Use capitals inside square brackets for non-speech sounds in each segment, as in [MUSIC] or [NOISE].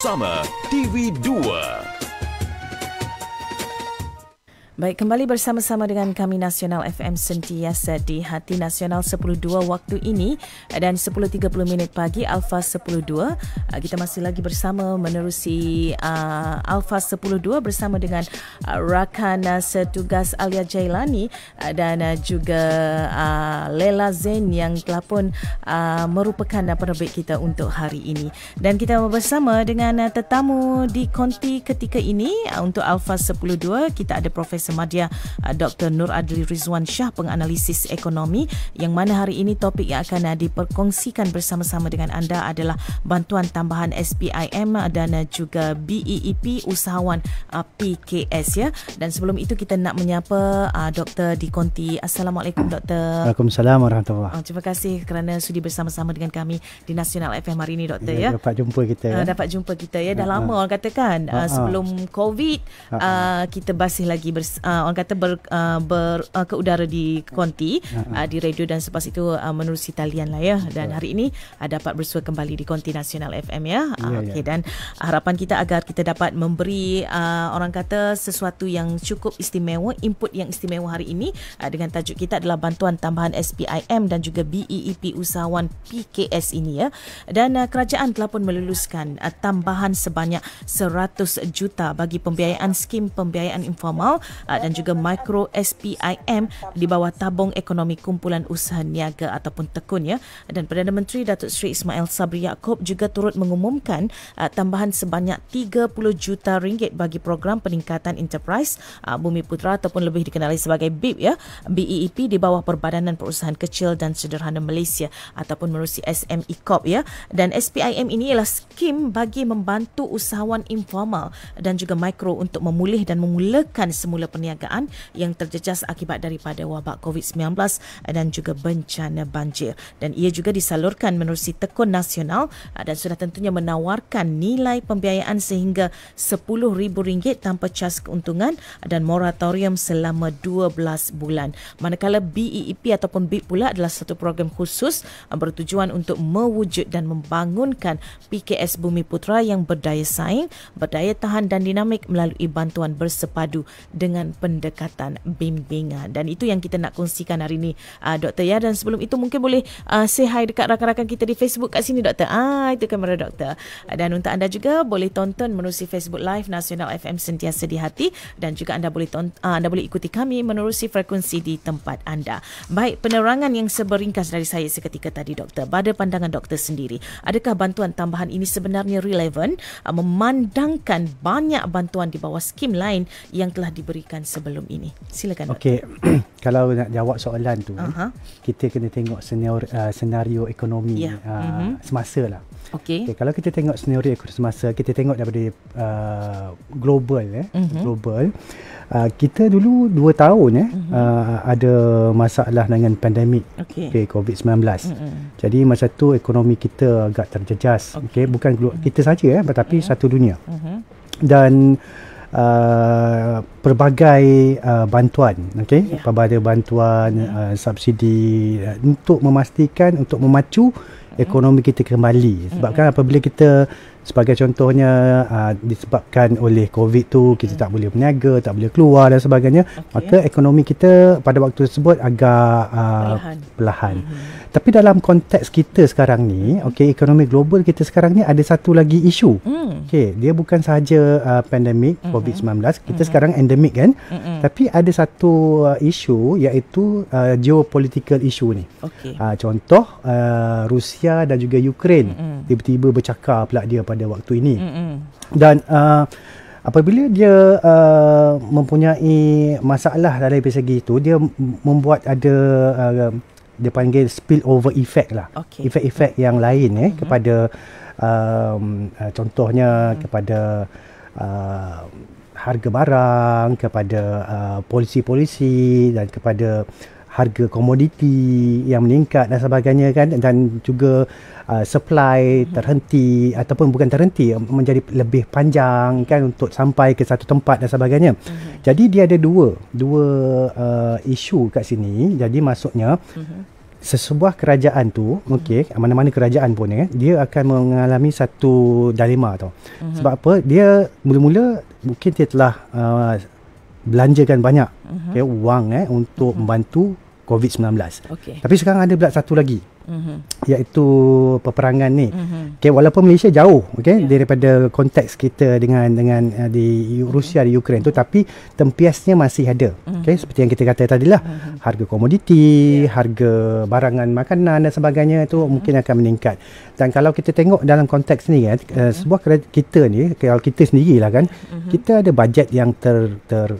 Summer TV 2 Baik, kembali bersama-sama dengan kami Nasional FM Sentiasa di Hati Nasional 10.2 waktu ini dan 10.30 minit pagi Alfa 10.2. Ah, kita masih lagi bersama menerusi uh, Alfa 10.2 bersama dengan uh, ah, rakan uh, setugas Alia Jailani uh, dan uh, juga uh, Lela Zain yang telah pun uh, merupakan uh, penerbit kita untuk hari ini. Dan kita bersama dengan uh, tetamu di konti ketika ini uh, untuk Alfa 10.2. Kita ada Profesor Samadia uh, Dr. Nur Adli Rizwan Shah penganalisis ekonomi yang mana hari ini topik yang akan uh, diperkongsikan bersama-sama dengan anda adalah bantuan tambahan SPIM uh, dan juga BEEP usahawan PKS ya dan sebelum itu kita nak menyapa Dr. Dikonti Assalamualaikum Dr. Waalaikumsalam Warahmatullahi Wabarakatuh Terima kasih kerana sudi bersama-sama dengan kami di Nasional FM hari ini Dr. Ya, ya, Dapat jumpa kita ah, ya. Dapat jumpa kita ya dah ah, lama ah. orang katakan sebelum COVID kita basih lagi bersama uh, orang kata ber, uh, ber uh, ke udara di Konti uh, di radio dan selepas itu uh, menerusi talian lah ya dan hari ini uh, dapat bersua kembali di Konti Nasional FM ya. ya. Uh, yeah, okay, yeah. dan harapan kita agar kita dapat memberi uh, orang kata sesuatu yang cukup istimewa, input yang istimewa hari ini uh, dengan tajuk kita adalah bantuan tambahan SPIM dan juga BEEP usahawan PKS ini ya. Dan uh, kerajaan telah pun meluluskan uh, tambahan sebanyak 100 juta bagi pembiayaan skim pembiayaan informal Ah, dan juga mikro SPIM di bawah tabung ekonomi kumpulan usaha niaga ataupun tekun ya dan Perdana Menteri Datuk Seri Ismail Sabri Yaakob juga turut mengumumkan ah, tambahan sebanyak 30 juta ringgit bagi program peningkatan enterprise ah, Bumi Putra ataupun lebih dikenali sebagai BIP ya BEEP di bawah Perbadanan Perusahaan Kecil dan Sederhana Malaysia ataupun merusi SME Corp ya dan SPIM ini ialah skim bagi membantu usahawan informal dan juga mikro untuk memulih dan memulakan semula perniagaan yang terjejas akibat daripada wabak COVID-19 dan juga bencana banjir. Dan ia juga disalurkan menerusi tekun nasional eh, dan sudah tentunya menawarkan nilai pembiayaan sehingga RM10,000 tanpa cas keuntungan dan moratorium selama 12 bulan. Manakala BEEP ataupun BIP pula adalah satu program khusus eh, bertujuan untuk mewujud dan membangunkan PKS Bumi Putra yang berdaya saing, berdaya tahan dan dinamik melalui bantuan bersepadu dengan dengan pendekatan bimbingan dan itu yang kita nak kongsikan hari ini uh, ah, doktor ya dan sebelum itu mungkin boleh uh, say hi dekat rakan-rakan kita di Facebook kat sini doktor ah itu kamera doktor dan untuk anda juga boleh tonton menerusi Facebook live Nasional FM Sentiasa di Hati dan juga anda boleh tonton, uh, ah, anda boleh ikuti kami menerusi frekuensi di tempat anda baik penerangan yang seberingkas dari saya seketika tadi doktor pada pandangan doktor sendiri adakah bantuan tambahan ini sebenarnya relevan uh, memandangkan banyak bantuan di bawah skim lain yang telah diberikan lakukan sebelum ini? Silakan. Okey, [CLEARS THROAT] kalau nak jawab soalan tu, uh-huh. kita kena tengok senior, uh, senario ekonomi yeah. Ya. uh, mhm. uh-huh. semasa lah. Okey. Okay, kalau kita tengok senario ekonomi semasa, kita tengok daripada uh, global, eh, uh-huh. global. Uh, kita dulu 2 tahun eh uh-huh. uh, ada masalah dengan pandemik okay. okay, COVID-19. Uh-huh. Jadi masa tu ekonomi kita agak terjejas. Okey, okay, bukan uh-huh. kita saja eh tetapi uh-huh. satu dunia. Uh-huh. Dan uh, pelbagai uh, bantuan okey yeah. pelbagai bantuan ya. uh, subsidi uh, untuk memastikan untuk memacu ya. ekonomi kita kembali sebab kan apabila kita sebagai contohnya uh, disebabkan oleh covid tu kita hmm. tak boleh berniaga tak boleh keluar dan sebagainya okay. maka ekonomi kita pada waktu tersebut agak uh, perlahan, perlahan. Hmm. tapi dalam konteks kita sekarang ni hmm. okey ekonomi global kita sekarang ni ada satu lagi isu hmm. okey dia bukan sahaja uh, pandemik hmm. covid-19 kita hmm. sekarang endemik kan hmm. tapi ada satu uh, isu iaitu uh, geopolitical isu ni okay. uh, contoh uh, Rusia dan juga Ukraine hmm. tiba-tiba bercakap pula dia pada waktu ini. Mm-hmm. Dan uh, apabila dia uh, mempunyai masalah dari segi itu, dia membuat ada uh, dia panggil spillover effect lah. Okay. Efek-efek mm-hmm. yang lain eh, mm-hmm. kepada um, uh, contohnya mm-hmm. kepada uh, harga barang kepada uh, polisi-polisi dan kepada harga komoditi yang meningkat dan sebagainya kan dan juga uh, supply terhenti hmm ataupun bukan terhenti menjadi lebih panjang kan untuk sampai ke satu tempat dan sebagainya. hmm Jadi dia ada dua dua uh, isu kat sini. Jadi maksudnya mm-hmm. sesebuah kerajaan tu okey mhm. mana-mana kerajaan pun eh dia akan mengalami satu dilema tau. Mm-hmm. Sebab apa? Dia mula-mula mungkin dia telah uh, belanjakan banyak uh-huh. Mhm. okay, wang eh untuk uh-huh. membantu COVID-19. Okay. Tapi sekarang ada pula satu lagi. Mm-hmm. iaitu peperangan ni. Mm-hmm. Okey walaupun Malaysia jauh okay, yeah. daripada konteks kita dengan dengan uh, di Rusia mm-hmm. di Ukraine mm-hmm. tu tapi tempiasnya masih ada. Mm-hmm. Okey seperti yang kita kata tadi lah mm-hmm. harga komoditi, yeah. harga barangan makanan dan sebagainya itu mm-hmm. mungkin akan meningkat. Dan kalau kita tengok dalam konteks ni kan mm-hmm. uh, sebuah kredit kita ni kalau kita lah kan mm-hmm. kita ada bajet yang ter ter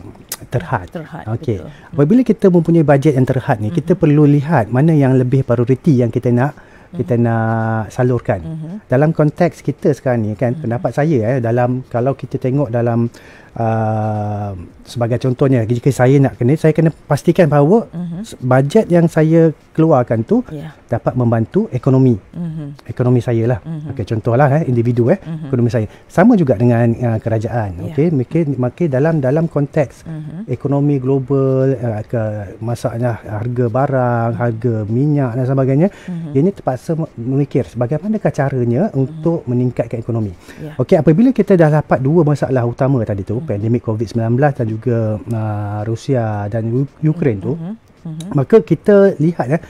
terhad. terhad okey. Mm-hmm. Apabila kita mempunyai bajet yang terhad ni mm-hmm. kita perlu lihat mana yang lebih prioriti yang kita nak kita mm-hmm. nak salurkan. Mm-hmm. Dalam konteks kita sekarang ni kan mm-hmm. pendapat saya eh dalam kalau kita tengok dalam uh, sebagai contohnya jika saya nak kena saya kena pastikan bahawa mm-hmm. bajet yang saya keluarkan tu yeah. dapat membantu ekonomi mm-hmm. ekonomi saya lah mm-hmm. okay, contohlah eh, individu eh, mm-hmm. ekonomi saya sama juga dengan uh, kerajaan yeah. okay, mungkin, mungkin dalam dalam konteks mm-hmm. ekonomi global uh, ke masaknya harga barang harga minyak dan sebagainya mm-hmm. ini terpaksa memikir bagaimana caranya mm-hmm. untuk meningkatkan ekonomi yeah. okay, apabila kita dah dapat dua masalah utama tadi tu pandemik COVID-19 dan juga uh, Rusia dan Ukraine tu, mm-hmm. Mm-hmm. maka kita lihat eh,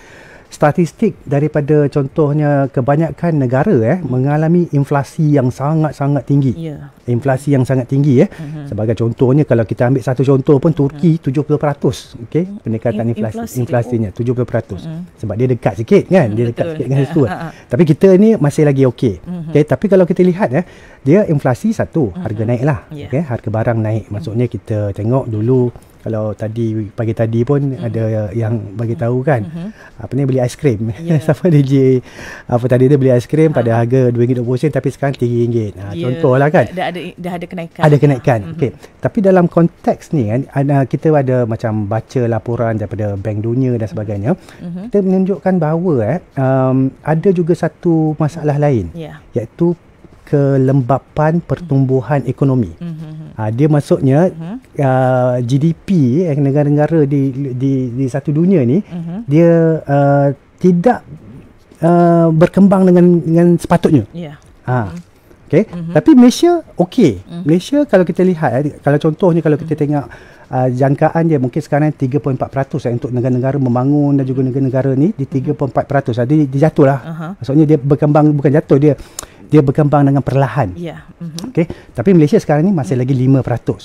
statistik daripada contohnya kebanyakan negara eh hmm. mengalami inflasi yang sangat-sangat tinggi. Yeah. Inflasi yang sangat tinggi eh. Hmm. Sebagai contohnya kalau kita ambil satu contoh pun Turki hmm. 70% okey mhm. peningkatan inflasi, inflasi inflasinya oh. 70%. Hmm. Sebab dia dekat sikit kan hmm. dia dekat Betul. sikit dengan [LAUGHS] Stuart. Ha, ha. Tapi kita ni masih lagi okey. Hmm. Okey tapi kalau kita lihat eh dia inflasi satu harga hmm. naiklah yeah. okey harga barang naik maksudnya kita tengok dulu kalau tadi pagi tadi pun mm ada yang bagi tahu kan mm-hmm. apa ni beli aiskrim yeah. [LAUGHS] siapa DJ apa tadi dia beli aiskrim ha. pada ah. harga RM2.20 tapi sekarang RM3. Ha, yeah. contohlah kan dah ada dah ada kenaikan ada kenaikan ha. okey mm-hmm. tapi dalam konteks ni kan ada, kita ada macam baca laporan daripada Bank Dunia dan sebagainya mm-hmm. kita menunjukkan bahawa eh um, ada juga satu masalah lain yeah. iaitu kelembapan pertumbuhan ekonomi. hmm Ha, dia maksudnya hmm uh, ah, GDP eh, negara-negara di, di di satu dunia ni hmm dia uh, tidak uh, berkembang dengan dengan sepatutnya. Yeah. Ya. Ha. hmm Okay. Mm-hmm. Tapi Malaysia okey. Mm-hmm. Malaysia kalau kita lihat eh, kalau contohnya kalau kita mm-hmm. tengok uh, jangkaan dia mungkin sekarang 3.4% ya, eh, untuk negara-negara membangun dan juga negara-negara ni di 3.4%. Mhm. Jadi ah, dia jatuh lah. Uh-huh. Maksudnya dia berkembang bukan jatuh dia dia berkembang dengan perlahan. Ya. Yeah. Mm-hmm. Okey. Tapi Malaysia sekarang ni masih lagi 5%.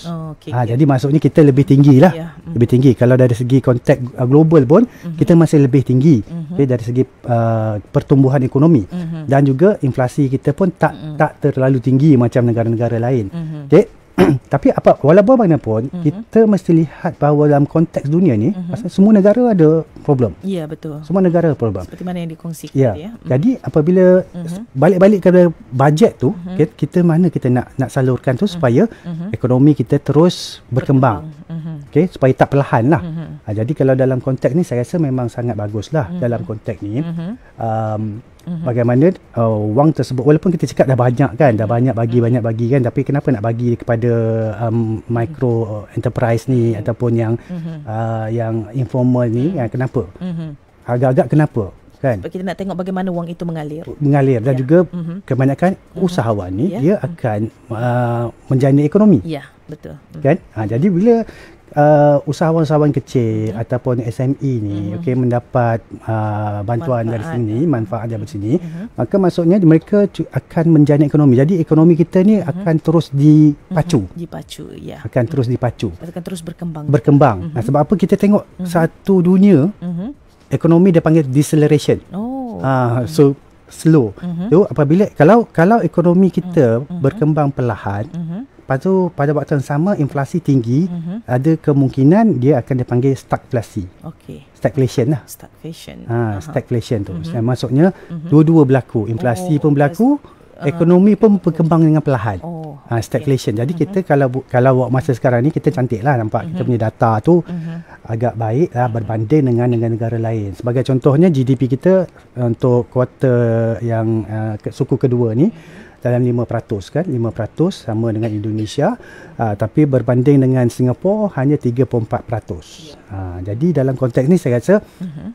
Oh, okay. Ha ah, jadi maksudnya kita lebih tinggilah. Yeah. Mm-hmm. Lebih tinggi kalau dari segi konteks global pun mm-hmm. kita masih lebih tinggi. Mm-hmm. Okey dari segi uh, pertumbuhan ekonomi mm-hmm. dan juga inflasi kita pun tak mm-hmm. tak terlalu tinggi macam negara-negara lain. Mm-hmm. Okey. [COUGHS] tapi apa walaupun bagaimanapun mm-hmm. kita mesti lihat bahawa dalam konteks dunia ni mm-hmm. semua negara ada problem. Ya yeah, betul. Semua negara ada problem. Seperti mana yang dikongsikan yeah. ya. ya. Mhm. Jadi apabila mm-hmm. balik-balik kepada bajet tu mm-hmm. kita, mana kita nak nak salurkan tu mhm. supaya mm-hmm. ekonomi kita terus berkembang. berkembang. Mhm. Okay, supaya tak perlahan lah. Mm-hmm. Ha, jadi kalau dalam konteks ni saya rasa memang sangat baguslah mm-hmm. dalam konteks ni. Mm-hmm. Um, mm-hmm. bagaimana uh, wang tersebut walaupun kita cakap dah banyak kan dah banyak bagi mm-hmm. banyak bagi kan tapi kenapa nak bagi kepada um, micro mm-hmm. enterprise ni mm-hmm. ataupun yang mm-hmm. uh, yang informal ni mm-hmm. kenapa mm-hmm. agak-agak kenapa kan Sebab kita nak tengok bagaimana wang itu mengalir oh, mengalir dan yeah. juga mm-hmm. kebanyakan mm-hmm. usahawan ni yeah. dia akan uh, menjana ekonomi ya yeah. betul mm-hmm. kan mhm. ha, jadi bila uh, usahawan-usahawan kecil hmm. ataupun SME ni hmm. okey mendapat uh, bantuan manfaat. dari sini ya. manfaat hmm. dari sini hmm. maka maksudnya mereka akan menjana ekonomi jadi ekonomi kita ni hmm. akan terus dipacu hmm. dipacu ya akan hmm. terus dipacu akan terus berkembang berkembang hmm. nah, sebab apa kita tengok hmm. satu dunia hmm. ekonomi dia panggil deceleration oh uh, so slow tu mhm. uh-huh. so, apabila kalau kalau ekonomi kita uh-huh. berkembang perlahan uh-huh. Lepas tu pada waktu yang sama inflasi tinggi, uh-huh. ada kemungkinan dia akan dipanggil stagflasi. Okey. Stagflation lah. Stagflation. Ha, uh-huh. stagflation tu. Uh-huh. Maksudnya uh-huh. dua-dua berlaku. Inflasi oh, pun berlaku, uh-huh. ekonomi pun berkembang dengan perlahan. Oh. Uh, stagflation. Okay. Jadi uh-huh. kita kalau kalau waktu masa sekarang ni kita cantik lah nampak uh-huh. kita punya data tu uh-huh. agak baik lah berbanding dengan negara-negara lain. Sebagai contohnya GDP kita untuk kuarter yang uh, suku kedua ni dalam 5% kan 5% sama dengan Indonesia uh, tapi berbanding dengan Singapura hanya 3.4%. Ya. Ah yeah. uh, jadi dalam konteks ni saya rasa uh-huh.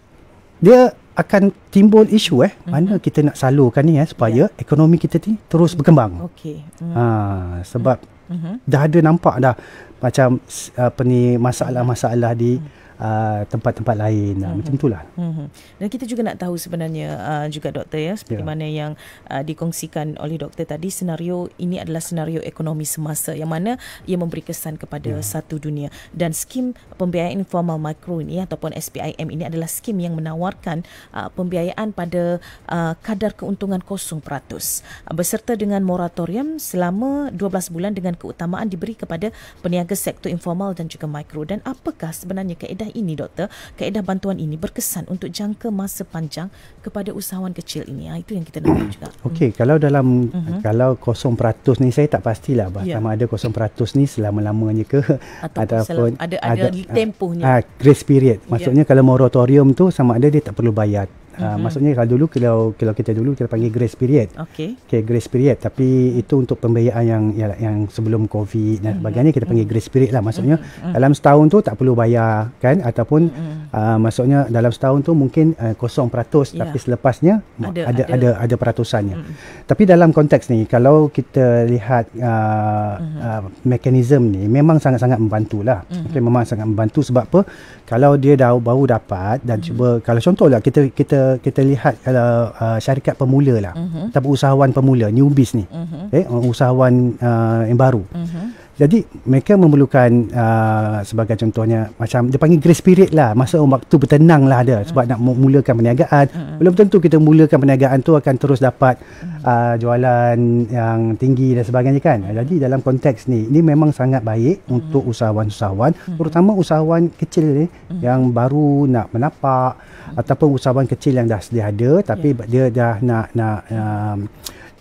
dia akan timbul isu eh uh-huh. mana kita nak salurkan ni eh supaya yeah. ekonomi kita ni terus berkembang. Okay. Uh-huh. Mhm. Ah, uh, sebab uh-huh. dah ada nampak dah macam apa ni masalah-masalah di uh-huh Uh, tempat-tempat lain mm-hmm. macam itulah. Mm-hmm. Dan kita juga nak tahu sebenarnya uh, juga doktor ya seperti yeah. mana yang uh, dikongsikan oleh doktor tadi senario ini adalah senario ekonomi semasa yang mana ia memberi kesan kepada yeah. satu dunia dan skim pembiayaan informal mikro ini ataupun SPIM ini adalah skim yang menawarkan uh, pembiayaan pada uh, kadar keuntungan kosong peratus uh, beserta dengan moratorium selama 12 bulan dengan keutamaan diberi kepada peniaga sektor informal dan juga mikro dan apakah sebenarnya keadaan? kaedah ini doktor kaedah bantuan ini berkesan untuk jangka masa panjang kepada usahawan kecil ini ha, itu yang kita nak tahu juga [CLEARS THROAT] Okey, hmm. kalau dalam uh-huh. kalau kosong ni saya tak pastilah yeah. Ya. sama ada kosong ni selama-lamanya ke ataupun, ataupun selama, ada, ada, ada tempohnya ah, grace period ya. maksudnya yeah. kalau moratorium tu sama ada dia tak perlu bayar Uh, mm-hmm. Maksudnya kalau dulu kalau kalau kita dulu kita panggil grace period. Okey. Okay, grace period tapi itu untuk pembayaran yang yang, yang sebelum covid dan mhm. sebagainya mm-hmm. kita panggil mhm. grace period lah maksudnya mm-hmm. dalam setahun tu tak perlu bayar kan ataupun mm-hmm. uh, maksudnya dalam setahun tu mungkin eh, kosong uh, peratus yeah. tapi selepasnya ada ada ada, ada, ada peratusannya. Mm-hmm. Tapi dalam konteks ni kalau kita lihat uh, ah, mm-hmm. uh, mekanisme ni memang sangat-sangat membantulah. Mm-hmm. Okay, memang sangat membantu sebab apa? kalau dia dah baru dapat dan mm-hmm. cuba kalau contohlah kita kita kita lihat kalau uh, syarikat pemula lah mm-hmm. ataupun usahawan pemula newbies ni mm-hmm. eh usahawan uh, yang baru mm-hmm jadi mereka memerlukan uh, sebagai contohnya macam dia panggil grace period lah masa waktu bertenang lah ada sebab uh nak mulakan perniagaan uh belum tentu kita mulakan perniagaan tu akan terus dapat hmm. uh, jualan yang tinggi dan sebagainya kan uh jadi dalam konteks ni ini memang sangat baik uh untuk usahawan-usahawan uh terutama usahawan kecil ni uh yang baru nak menapak uh-huh. ataupun usahawan kecil yang dah sedia ada tapi yeah. dia dah nak nak um,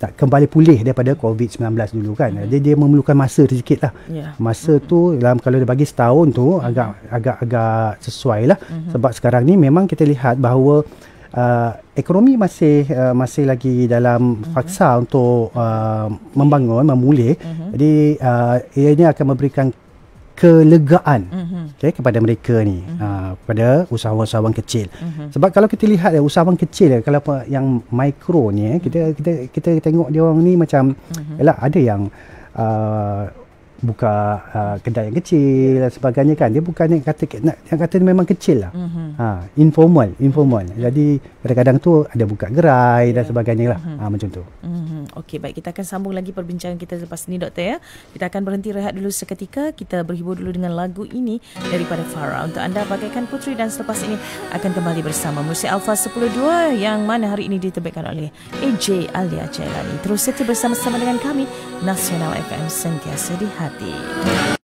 tak kembali pulih daripada COVID-19 dulu kan. Mm-hmm. Jadi dia memerlukan masa sedikit lah. Yeah. Masa mm-hmm. tu dalam kalau dia bagi setahun tu mhm. agak agak agak sesuai lah. Mm-hmm. Sebab sekarang ni memang kita lihat bahawa uh, ekonomi masih uh, masih lagi dalam mhm. faksa mm-hmm. untuk uh, membangun, memulih. Mm-hmm. Jadi uh, ia akan memberikan kelegaan mm-hmm. okay, kepada mereka ni mm-hmm. uh, kepada usahawan-usahawan kecil mm-hmm. sebab kalau kita lihat ya usahawan kecil ya kalau yang mikro ni eh, kita mhm. kita kita tengok dia orang ni macam mm-hmm. ialah ada yang ah, buka uh, kedai yang kecil dan sebagainya kan. Dia bukan yang kata nak yang kata memang kecil lah. Mm-hmm. Ha, informal, informal. Mm-hmm. Jadi kadang-kadang tu ada buka gerai yeah. dan ya. sebagainya lah. Mm-hmm. Ha, macam tu. Mm-hmm. Okey, baik kita akan sambung lagi perbincangan kita selepas ini doktor ya. Kita akan berhenti rehat dulu seketika. Kita berhibur dulu dengan lagu ini daripada Farah untuk anda pakaikan putri dan selepas ini akan kembali bersama Musi Alpha 12 yang mana hari ini diterbitkan oleh AJ Alia Jailani. Terus setia bersama-sama dengan kami Nasional FM sentiasa di 地。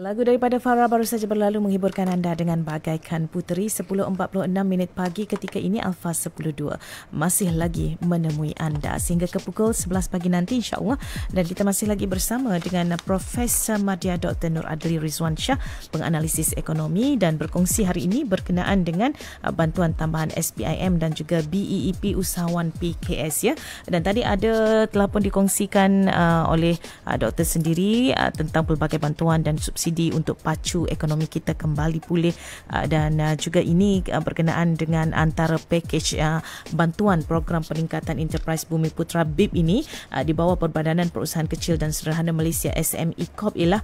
Lagu daripada Farah baru saja berlalu menghiburkan anda dengan bagaikan puteri 10.46 minit pagi ketika ini Alfa 12 masih lagi menemui anda sehingga ke pukul 11 pagi nanti insyaAllah dan kita masih lagi bersama dengan Profesor Madya Dr. Nur Adli Rizwan Shah penganalisis ekonomi dan berkongsi hari ini berkenaan dengan uh, bantuan tambahan SPIM dan juga BEEP Usahawan PKS ya dan tadi ada telah pun dikongsikan uh, oleh uh, doktor sendiri uh, tentang pelbagai bantuan dan subsidi subsidi untuk pacu ekonomi kita kembali pulih ah, dan ah, juga ini ah, berkenaan dengan antara pakej bantuan program peningkatan enterprise bumi putra BIP ini uh, di bawah perbadanan perusahaan kecil dan sederhana Malaysia SME Corp ialah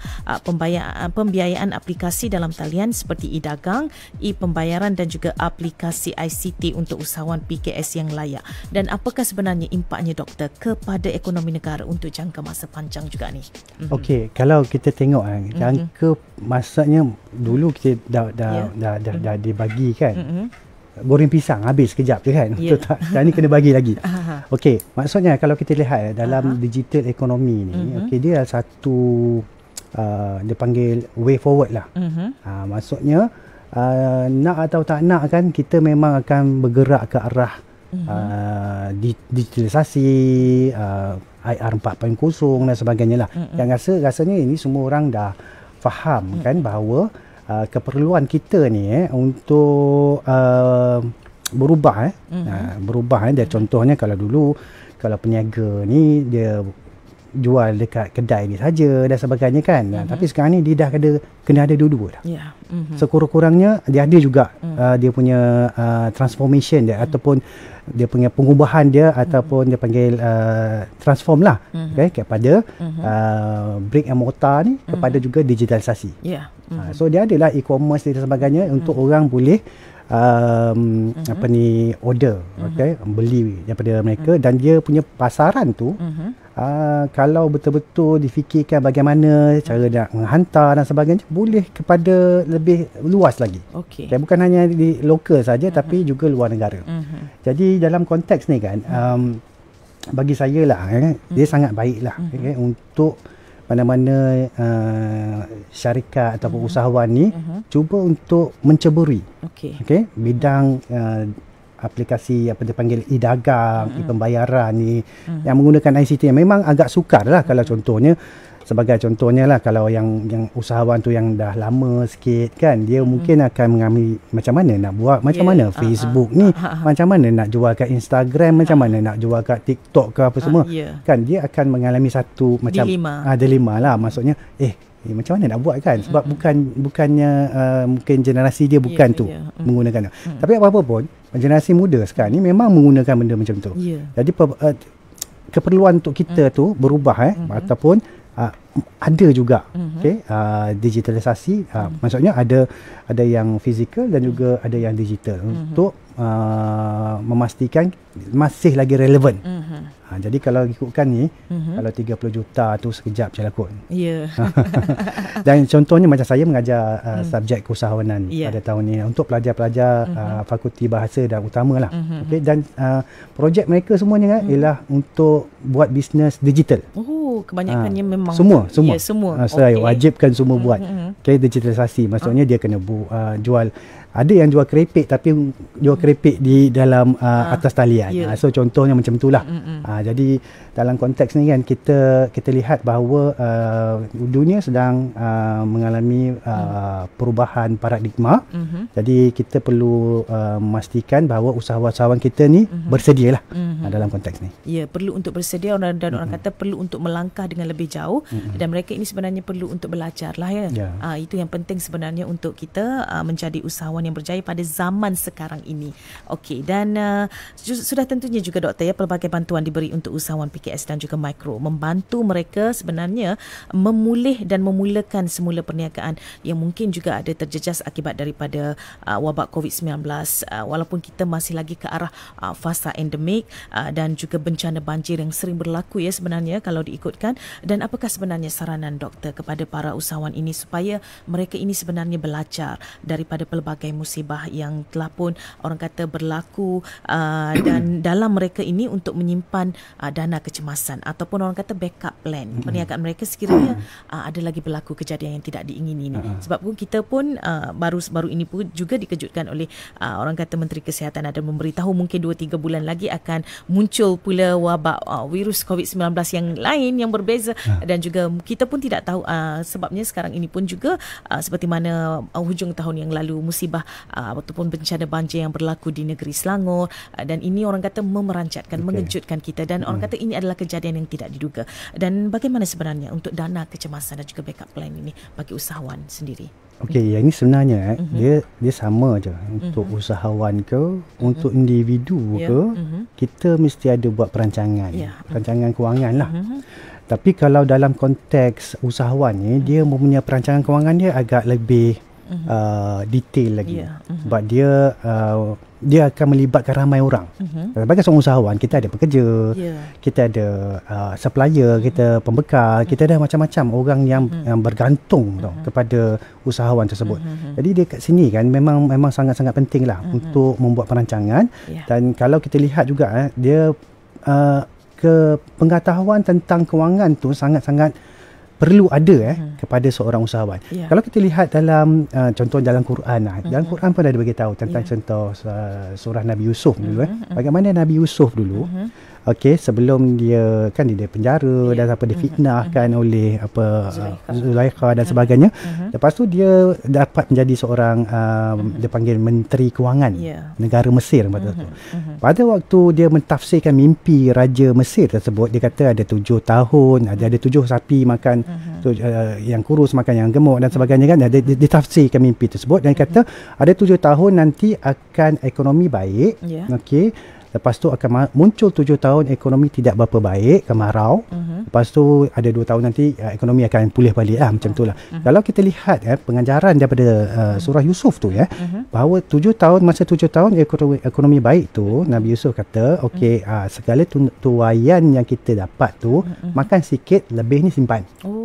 pembiayaan, aplikasi dalam talian seperti e-dagang, e-pembayaran dan juga aplikasi ICT untuk usahawan PKS yang layak. Dan apakah sebenarnya impaknya doktor kepada ekonomi negara untuk jangka masa panjang juga ni? Okey, kalau kita tengok kan, mm-hmm mereka masaknya dulu kita dah dah yeah. dah dah, dah, mm. Mm-hmm. dah dibagi kan. Mm-hmm. Goreng pisang habis sekejap je kan. Yeah. [LAUGHS] Tak, dan ni kena bagi lagi. [LAUGHS] okey, maksudnya kalau kita lihat eh, dalam uh-huh. digital ekonomi ni, mm-hmm. okey dia satu uh, dia panggil way forward lah. Mm-hmm. Uh, maksudnya uh, nak atau tak nak kan kita memang akan bergerak ke arah mm-hmm. uh, digitalisasi uh, IR 4.0 dan sebagainya lah. Mm-hmm. Yang rasa rasanya ini semua orang dah faham hmm. kan bahawa uh, keperluan kita ni eh untuk uh, berubah eh. Hmm. Uh, berubah eh. Dia hmm. contohnya kalau dulu kalau peniaga ni dia jual dekat kedai ni saja dan sebagainya kan. Mm-hmm. Tapi sekarang ni dia dah ada kena ada dua-dua dah. Yeah. Mm-hmm. Sekurang-kurangnya dia ada juga mm uh, dia punya uh, transformation dia mm ataupun dia punya pengubahan dia mm-hmm. ataupun dia panggil uh, transform lah. Mm-hmm. Okay, kepada mm-hmm. uh, brick and mortar ni mm-hmm. kepada juga digitalisasi. Yeah. Ha, mm-hmm. Uh, so dia adalah e-commerce dan sebagainya mm-hmm. untuk orang boleh Um, uh-huh. apa ni order uh-huh. Mhm. okey beli daripada mereka uh-huh. dan dia punya pasaran tu uh-huh uh, kalau betul-betul difikirkan bagaimana cara nak menghantar dan sebagainya boleh kepada lebih luas lagi. Okay. Dan bukan hanya di lokal saja uh-huh. tapi juga luar negara. Uh-huh. Jadi dalam konteks ni kan um, bagi saya lah eh, uh-huh. dia mm-hmm. sangat baiklah uh-huh. Eh, okay, untuk mana-mana uh, syarikat ataupun uh-huh. usahawan ni uh-huh. cuba untuk menceburi. Okey. Okay. bidang uh, aplikasi apa dia panggil e-dagang, mm-hmm. e-pembayaran ni mm-hmm. yang menggunakan ICT yang memang agak sukar lah kalau mm-hmm. contohnya sebagai contohnya lah kalau yang yang usahawan tu yang dah lama sikit kan dia mm-hmm. mungkin akan mengalami macam mana nak buat macam yeah. mana ah, ah, Facebook uh-huh. ni uh-huh. macam mana nak jual kat Instagram macam uh-huh. mana nak jual kat TikTok ke apa semua yeah. kan dia akan mengalami satu macam dilema. ah lah maksudnya eh eh, macam mana nak buat kan sebab mm bukan bukannya uh, mungkin generasi dia bukan yeah, tu yeah. Mm. menggunakan mm. tapi apa-apa pun generasi muda sekarang ni memang menggunakan benda macam tu yeah. jadi per, uh, keperluan untuk kita mm. tu berubah eh mm ataupun uh, ada juga mm mm-hmm. okey uh, digitalisasi uh, mm maksudnya ada ada yang fizikal dan juga mm ada yang digital mm untuk uh, memastikan masih lagi relevan mm Ha, jadi kalau ikutkan ni, mm-hmm. kalau 30 juta tu sekejap saya lakon. Ya. Yeah. [LAUGHS] Dan contohnya macam saya mengajar uh, mm. subjek keusahawanan yeah. pada tahun ni untuk pelajar-pelajar mm-hmm. uh, mhm. fakulti bahasa dan utamalah. Mm-hmm. Okey dan uh, projek mereka semuanya kan mm. ialah untuk buat bisnes digital. Oh, kebanyakannya uh, memang semua ya, semua. Ya, yeah, semua. Uh, saya okay. wajibkan semua mm-hmm. buat. Hmm, hmm. Okey digitalisasi maksudnya ah. dia kena bu, uh, jual ada yang jual keripik tapi jual keripik di dalam uh, uh, atas talian. Yeah. Uh, ya. ah, so contohnya macam itulah. Mm-hmm. Uh, ah, jadi dalam konteks ni kan kita kita lihat bahawa uh, dunia sedang uh, mengalami uh, mm. perubahan paradigma. Mm-hmm. Jadi kita perlu uh, memastikan bahawa usahawan-usahawan kita ni mm-hmm. bersedialah mm-hmm. Uh, dalam konteks ni. Ya, perlu untuk bersedia orang dan mm-hmm. orang kata perlu untuk melangkah dengan lebih jauh mm-hmm. dan mereka ini sebenarnya perlu untuk belajar lah ya. Yeah. Ya. Uh, itu yang penting sebenarnya untuk kita uh, menjadi usahawan yang berjaya pada zaman sekarang ini. Okey dan uh, sudah tentunya juga doktor ya pelbagai bantuan diberi untuk usahawan PKS dan juga mikro membantu mereka sebenarnya memulih dan memulakan semula perniagaan yang mungkin juga ada terjejas akibat daripada uh, wabak COVID-19 uh, walaupun kita masih lagi ke arah uh, fasa endemik uh, dan juga bencana banjir yang sering berlaku ya sebenarnya kalau diikutkan dan apakah sebenarnya saranan doktor kepada para usahawan ini supaya mereka ini sebenarnya belajar daripada pelbagai musibah yang telah pun orang kata berlaku uh, [CLEARS THROAT] dan dalam mereka ini untuk menyimpan uh, dana kecemasan ataupun orang kata backup plan perniagaan mereka sekiranya uh, ada lagi berlaku kejadian yang tidak diingini ini sebab pun kita pun baru-baru uh, ini pun juga dikejutkan oleh uh, orang kata menteri kesihatan ada memberitahu mungkin 2 3 bulan lagi akan muncul pula wabak uh, virus COVID-19 yang lain yang berbeza uh. dan juga kita pun tidak tahu uh, sebabnya sekarang ini pun juga uh, seperti mana uh, hujung tahun yang lalu musibah musibah uh, ataupun bencana banjir yang berlaku di negeri Selangor uh, dan ini orang kata memerancatkan okay. mengejutkan kita dan hmm. orang kata ini adalah kejadian yang tidak diduga dan bagaimana sebenarnya untuk dana kecemasan dan juga backup plan ini bagi usahawan sendiri Okey, hmm. yang ini sebenarnya eh, mm-hmm. dia dia sama aja untuk mm-hmm. usahawan ke, mm-hmm. untuk individu yeah. ke, mm-hmm. kita mesti ada buat perancangan, yeah. perancangan kewangan lah. Mm-hmm. Tapi kalau dalam konteks usahawan ni, mm-hmm. dia mempunyai perancangan kewangan dia agak lebih Mhm. uh, detail lagi. Yeah. Mhm. Uh-huh. Sebab dia uh, dia akan melibatkan ramai orang. Uh-huh. Sebagai seorang usahawan, kita ada pekerja, yeah. kita ada uh, supplier, uh-huh. kita pembekal, kita ada macam-macam orang yang uh-huh. yang bergantung uh-huh. tau, kepada usahawan tersebut. Uh-huh. Jadi dia kat sini kan memang memang sangat-sangat pentinglah uh-huh. untuk membuat perancangan yeah. dan kalau kita lihat juga eh, dia uh, ke pengetahuan tentang kewangan tu sangat-sangat perlu ada eh hmm. kepada seorang usahawan. Yeah. Kalau kita lihat dalam uh, contoh dalam Quran lah. Hmm. Dalam Quran pun ada tahu tentang yeah. contoh uh, surah Nabi Yusuf hmm. dulu eh. Hmm, hmm. Bagaimana Nabi Yusuf dulu hmm okey sebelum dia kan dia penjara yeah. dan apa dia mhm. fitnahkan mm-hmm. oleh apa Zulaikha, uh, Zulaikha dan mhm. sebagainya mm-hmm. lepas tu dia dapat menjadi seorang uh, mm-hmm. dia panggil menteri kewangan yeah. negara Mesir pada mm-hmm. tu mhm. pada waktu dia mentafsirkan mimpi raja Mesir tersebut dia kata ada tujuh tahun ada ada tujuh sapi makan mm-hmm. tu, uh, yang kurus makan yang gemuk dan sebagainya kan dia, dia, dia tafsirkan mimpi tersebut dan dia kata mm-hmm. ada tujuh tahun nanti akan ekonomi baik yeah. okey Lepas tu akan muncul tujuh tahun ekonomi tidak berapa baik, kemarau. Uh-huh. Mhm. Lepas tu ada dua tahun nanti uh, ekonomi akan pulih balik lah, macam itulah. Uh-huh. Mhm. Kalau kita lihat eh, pengajaran daripada uh, mhm. surah Yusuf tu ya, eh, uh-huh. bahawa tujuh tahun masa tujuh tahun ekonomi, ekonomi baik tu, Nabi Yusuf kata, okey uh-huh. uh, segala tu, tuayan yang kita dapat tu uh-huh. makan sikit lebih ni simpan. Oh.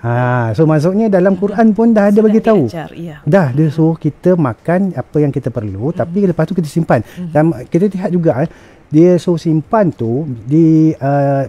Ha, so maksudnya dalam Quran pun dah ada bagi tahu. Ya. Dah dia suruh kita makan apa yang kita perlu uh-huh. tapi lepas tu kita simpan. Uh-huh. Dan kita lihat juga eh, dia so simpan tu di uh, uh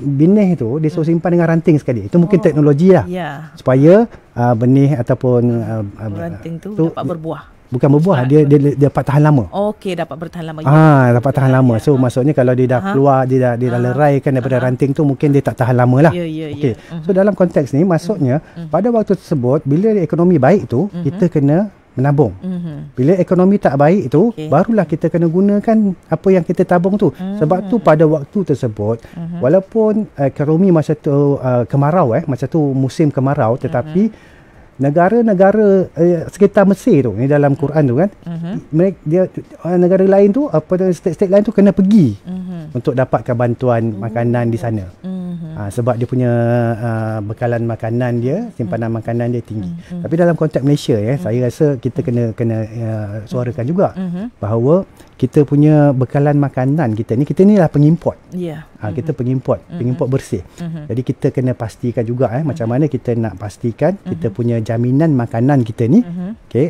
benih tu dia so hmm. simpan dengan ranting sekali itu mungkin oh. teknologi lah yeah. supaya uh, benih ataupun uh, uh, ranting tu, tu dapat berbuah bukan berbuah dia, dia, dia dapat tahan lama okey dapat bertahan lama ah, ya. ya dapat ya, tahan lama ya. so ha. maksudnya kalau dia dah keluar dia dah, dia dah lerai kan daripada ha. ranting tu mungkin dia tak tahan lama lah yeah, yeah, okay. yeah. so mhm. dalam konteks ni maksudnya mm-hmm. pada waktu tersebut bila ekonomi baik tu mm-hmm. kita kena menabung. Mm-hmm. Bila ekonomi tak baik itu, okay. barulah kita kena gunakan apa yang kita tabung tu. Mm-hmm. Sebab tu mhm. pada waktu tersebut, mm-hmm. walaupun uh, ekonomi masa tu uh, kemarau eh, masa tu musim kemarau tetapi mm-hmm negara-negara eh, sekitar Mesir tu ni dalam Quran tu kan mhm. mereka uh-huh. dia negara lain tu apa state-state lain tu kena pergi uh-huh. untuk dapatkan bantuan mhm. makanan uh-huh. di sana uh-huh. ha, sebab dia punya uh, bekalan makanan dia simpanan uh-huh. makanan dia tinggi uh-huh. tapi dalam konteks Malaysia ya eh, uh-huh. saya rasa kita kena kena uh, suarakan juga uh-huh. bahawa kita punya bekalan makanan kita ni kita ni lah pengimport. Yeah. Ha, kita mm-hmm. pengimport, mhm. pengimport bersih. Mm-hmm. Jadi kita kena pastikan juga eh mm-hmm. macam mhm. mana kita nak pastikan mm-hmm. kita mhm. punya jaminan makanan kita ni mm-hmm. okey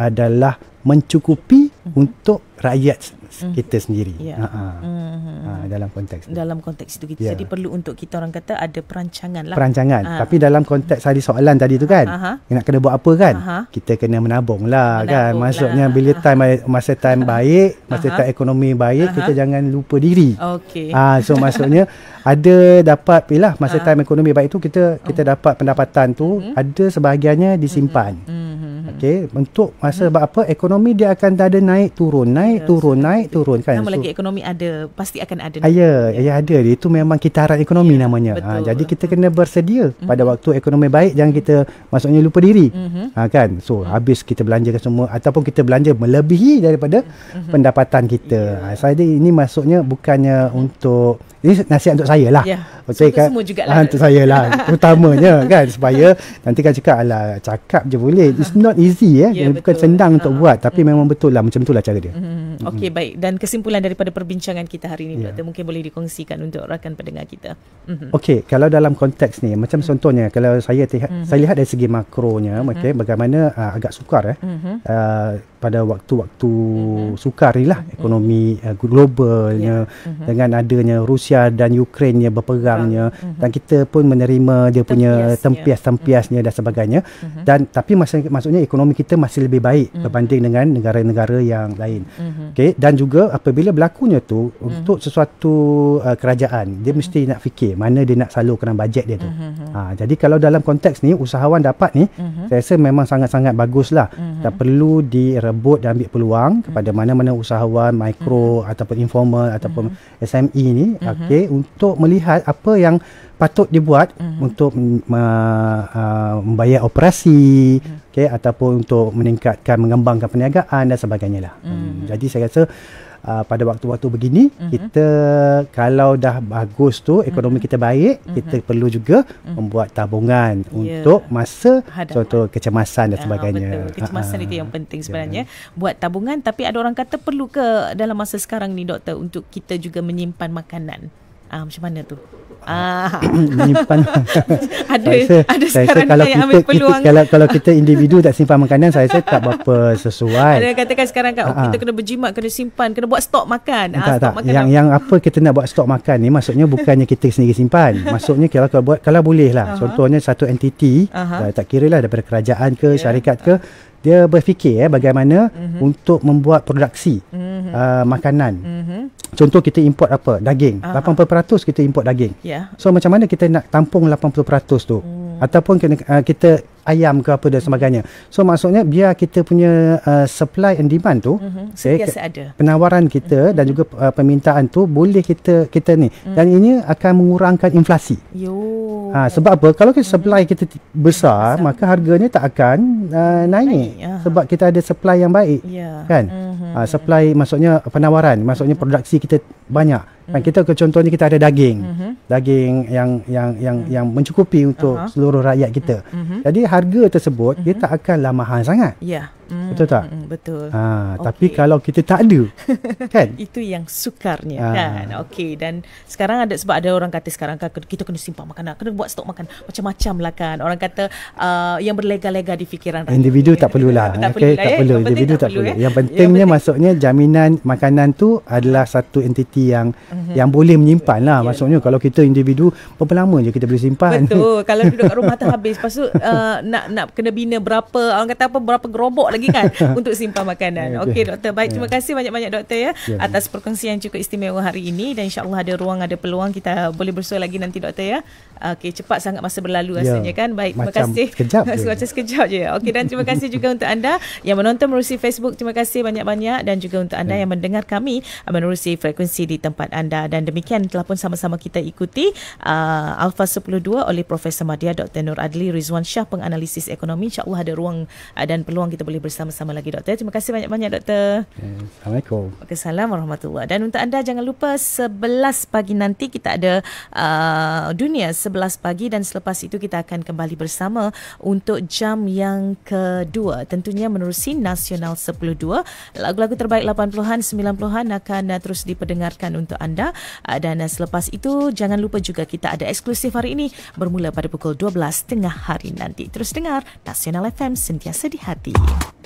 adalah mencukupi mm-hmm. untuk rakyat mm-hmm. kita sendiri. Yeah. Ha, mm-hmm. Ha. ha, dalam konteks itu. Dalam konteks itu kita. Ya. Yeah. Jadi perlu untuk kita orang kata ada perancangan lah. Perancangan. Ha. Tapi dalam konteks tadi soalan tadi itu kan. Ha. Nak kena buat apa kan. Ha. Kita kena menabung lah kan. menabung kan. Maksudnya lah. bila time masa time baik. Masa ha. time ekonomi baik. Ha. Kita jangan lupa diri. Okay. Ha, so maksudnya ada dapat. Yalah masa ha. time ekonomi baik itu kita, kita oh. dapat pendapatan tu. Hmm. Ada sebahagiannya disimpan. Hmm. hmm. Okey, untuk masa hmm. apa ekonomi dia akan ada naik turun, naik yes. Ya, turun, naik yes. turun kan. Sama so, lagi ekonomi ada, pasti akan ada. Ah, ya, ya yeah. ada. Itu memang kita harap ekonomi yeah, namanya. Ha, jadi kita kena mm-hmm. bersedia hmm. pada mm-hmm. waktu ekonomi baik jangan kita maksudnya lupa diri. Hmm. Ha kan. So hmm. habis kita belanja semua ataupun kita belanja melebihi daripada hmm. pendapatan kita. Yeah. Ya. Ha, saya ini maksudnya bukannya hmm. untuk ini nasihat untuk saya lah. Ya. Yeah. Kan, semua juga lah. Ah, untuk saya lah. [LAUGHS] utamanya kan. Supaya nanti kan cakap lah. Cakap je boleh. It's not easy eh. Yeah, Bukan betul. senang untuk buat. Tapi mm. memang hmm. betul lah. Macam itulah cara dia. Mm. Okey mm. baik. Dan kesimpulan daripada perbincangan kita hari ini. Yeah. Mungkin boleh dikongsikan untuk rakan pendengar kita. Mm. Okey. Kalau dalam konteks ni. Macam mm. contohnya. Kalau saya, tihat, mm. saya lihat dari segi makronya. Mm. Okay, bagaimana uh, agak sukar eh. Mm. Uh, pada waktu-waktu mm-hmm. sukar lah mhm. ekonomi mm-hmm. uh, globalnya yeah. mm-hmm. dengan adanya Rusia dan Ukraine berperangnya mm-hmm. dan kita pun menerima dia punya tempias, ya. tempiasnya mm-hmm. dan mhm. sebagainya mm-hmm. dan tapi maksud, maksudnya ekonomi kita masih lebih baik mm-hmm. berbanding dengan negara-negara yang lain mm-hmm. okay? dan juga apabila berlakunya tu mm-hmm. untuk sesuatu uh, kerajaan dia mm-hmm. mesti nak fikir mana dia nak salurkan bajet dia tu mm-hmm. ha, jadi kalau dalam konteks ni usahawan dapat ni mm-hmm. saya rasa memang sangat-sangat baguslah mm-hmm. tak perlu di rebut dan ambil peluang hmm kepada mana-mana usahawan mikro hmm ataupun informal ataupun mm-hmm. SME ni hmm okey untuk melihat apa yang patut dibuat hmm untuk uh, uh, membayar operasi mm-hmm. okey ataupun untuk meningkatkan mengembangkan perniagaan dan sebagainya lah. Mm-hmm. Jadi saya rasa uh, pada waktu-waktu begini mm-hmm. kita kalau dah bagus tu ekonomi mm-hmm. kita baik mm-hmm. kita perlu juga mm-hmm. membuat tabungan yeah. untuk masa Hadap. contoh kecemasan dan ah, sebagainya ah, betul. kecemasan itu yang penting ya. sebenarnya yeah. buat tabungan tapi ada orang kata perlu ke dalam masa sekarang ni doktor untuk kita juga menyimpan makanan Ah, macam mana tu? Ah, ah. [COUGHS] menyimpan [LAUGHS] ada saya, ada saya sekarang kalau kita, ambil peluang kita, kalau kalau kita individu tak simpan makanan saya saya tak berapa [LAUGHS] sesuai ada katakan sekarang kan oh, ah, ah. kita kena berjimat kena simpan kena buat stok makan tak, ha, stok tak. Makan yang yang apa kita nak buat stok makan ni maksudnya bukannya kita sendiri simpan [LAUGHS] maksudnya kalau kalau buat kalau boleh lah contohnya satu entiti uh-huh. tak kira lah daripada kerajaan ke yeah. syarikat ke uh-huh dia berfikir eh, bagaimana mm-hmm. untuk membuat produksi mm-hmm. uh, makanan. Mm-hmm. Contoh kita import apa? Daging. Ah, ah. Uh-huh. 80% kita import daging. Yeah. So macam mana kita nak tampung 80% tu? Mm. Ataupun kita, uh, kita ayam ke apa dan sebagainya. So maksudnya biar kita punya uh, supply and demand tu mm-hmm. saya ke- ada. penawaran kita mm-hmm. dan juga uh, permintaan tu boleh kita kita ni mm-hmm. dan ini akan mengurangkan inflasi. Ha, sebab apa? Kalau kita mhm. supply mm-hmm. kita besar, besar maka harganya tak akan uh, naik, naik. Ya. sebab kita ada supply yang baik. Yeah. Kan? Mm-hmm. Ha, supply maksudnya penawaran, maksudnya mm-hmm. produksi kita banyak. Kan kita contohnya kita ada daging. Uh-huh. Daging yang yang yang uh-huh. yang mencukupi untuk uh-huh. seluruh rakyat kita. Uh-huh. Jadi harga tersebut uh-huh. dia tak akanlah mahal sangat. Yeah. Mm, betul tak? Mm, betul. Ha, tapi kalau kita tak ada, [LAUGHS] kan? Itu yang sukarnya, ha. kan? okay. dan sekarang ada sebab ada orang kata sekarang kan, kita kena simpan makanan, kena buat stok makan macam-macam lah kan. Orang kata uh, yang berlega-lega di fikiran. Individu tak perlulah. [LAUGHS] tak, okay, perlulah tak eh? perlu. Individu tak, tak perlu. Eh? Yang pentingnya yang penting. maksudnya jaminan makanan tu adalah satu entiti yang mm-hmm. yang boleh menyimpan lah. Yeah. Maksudnya kalau kita individu, berapa lama je kita boleh simpan? Betul. [LAUGHS] kalau duduk kat rumah tak habis. Lepas tu uh, nak, nak kena bina berapa, orang kata apa, berapa gerobok pagi kan [LAUGHS] untuk simpan makanan. Okey doktor, baik terima ya. kasih banyak-banyak doktor ya, ya. atas perkongsian cukup istimewa hari ini dan insya-Allah ada ruang ada peluang kita boleh bersua lagi nanti doktor ya. Okey, cepat sangat masa berlalu ya. rasanya kan. Baik, terima kasih. Sekejap [LAUGHS] je. sekejap je. Okey dan terima kasih juga untuk anda yang menonton melalui Facebook. Terima kasih banyak-banyak dan juga untuk anda yang mendengar kami uh, melalui frekuensi di tempat anda dan demikian telah pun sama-sama kita ikuti uh, Alpha 102 oleh Profesor Madia Dr. Nur Adli Rizwan Shah penganalisis ekonomi. Insya-Allah ada ruang uh, dan peluang kita boleh bersama bersama-sama lagi doktor. Terima kasih banyak-banyak doktor. Assalamualaikum. Okay, salam warahmatullahi Dan untuk anda jangan lupa 11 pagi nanti kita ada uh, dunia 11 pagi dan selepas itu kita akan kembali bersama untuk jam yang kedua. Tentunya menerusi Nasional 12. Lagu-lagu terbaik 80-an, 90-an akan uh, terus diperdengarkan untuk anda. Uh, dan uh, selepas itu jangan lupa juga kita ada eksklusif hari ini bermula pada pukul 12 tengah hari nanti. Terus dengar Nasional FM sentiasa di hati.